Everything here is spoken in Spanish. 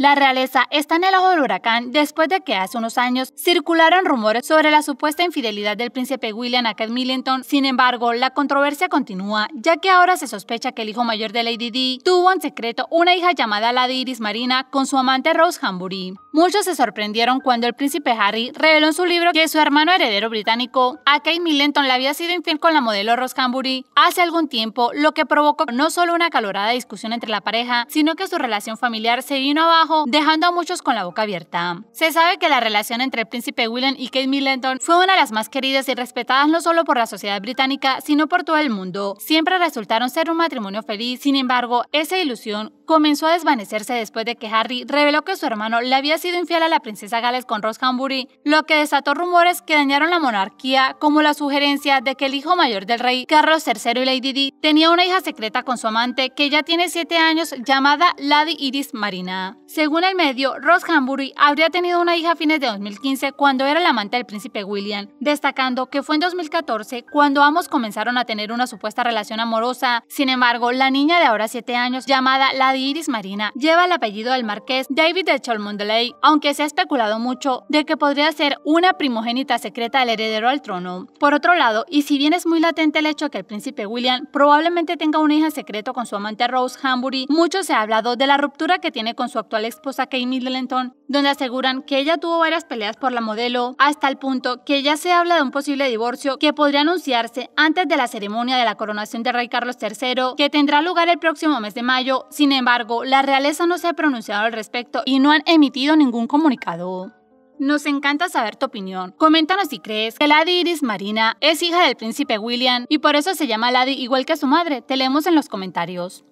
La realeza está en el ojo del huracán después de que hace unos años circularon rumores sobre la supuesta infidelidad del príncipe William a Kate Millington. Sin embargo, la controversia continúa, ya que ahora se sospecha que el hijo mayor de Lady Di tuvo en secreto una hija llamada Lady Iris Marina con su amante Rose Hambury. Muchos se sorprendieron cuando el príncipe Harry reveló en su libro que su hermano heredero británico, a Kate Millington, le había sido infiel con la modelo Rose Hambury hace algún tiempo, lo que provocó no solo una calorada discusión entre la pareja, sino que su relación familiar se vino abajo dejando a muchos con la boca abierta. Se sabe que la relación entre el príncipe William y Kate Middleton fue una de las más queridas y respetadas no solo por la sociedad británica, sino por todo el mundo. Siempre resultaron ser un matrimonio feliz, sin embargo, esa ilusión comenzó a desvanecerse después de que Harry reveló que su hermano le había sido infiel a la princesa Gales con Ross Hambury, lo que desató rumores que dañaron la monarquía, como la sugerencia de que el hijo mayor del rey, Carlos III y Lady Di, tenía una hija secreta con su amante que ya tiene 7 años llamada Lady Iris Marina. Según el medio, Rose Hambury habría tenido una hija a fines de 2015 cuando era la amante del príncipe William, destacando que fue en 2014 cuando ambos comenzaron a tener una supuesta relación amorosa. Sin embargo, la niña de ahora 7 años, llamada Lady Iris Marina, lleva el apellido del marqués David de Cholmondeley, aunque se ha especulado mucho de que podría ser una primogénita secreta del heredero al trono. Por otro lado, y si bien es muy latente el hecho de que el príncipe William probablemente tenga una hija secreta con su amante Rose Hambury, mucho se ha hablado de la ruptura que tiene con su actual la esposa Kay Middleton, donde aseguran que ella tuvo varias peleas por la modelo, hasta el punto que ya se habla de un posible divorcio que podría anunciarse antes de la ceremonia de la coronación de rey Carlos III, que tendrá lugar el próximo mes de mayo. Sin embargo, la realeza no se ha pronunciado al respecto y no han emitido ningún comunicado. Nos encanta saber tu opinión. Coméntanos si crees que Lady Iris Marina es hija del príncipe William y por eso se llama Lady igual que su madre. Te leemos en los comentarios.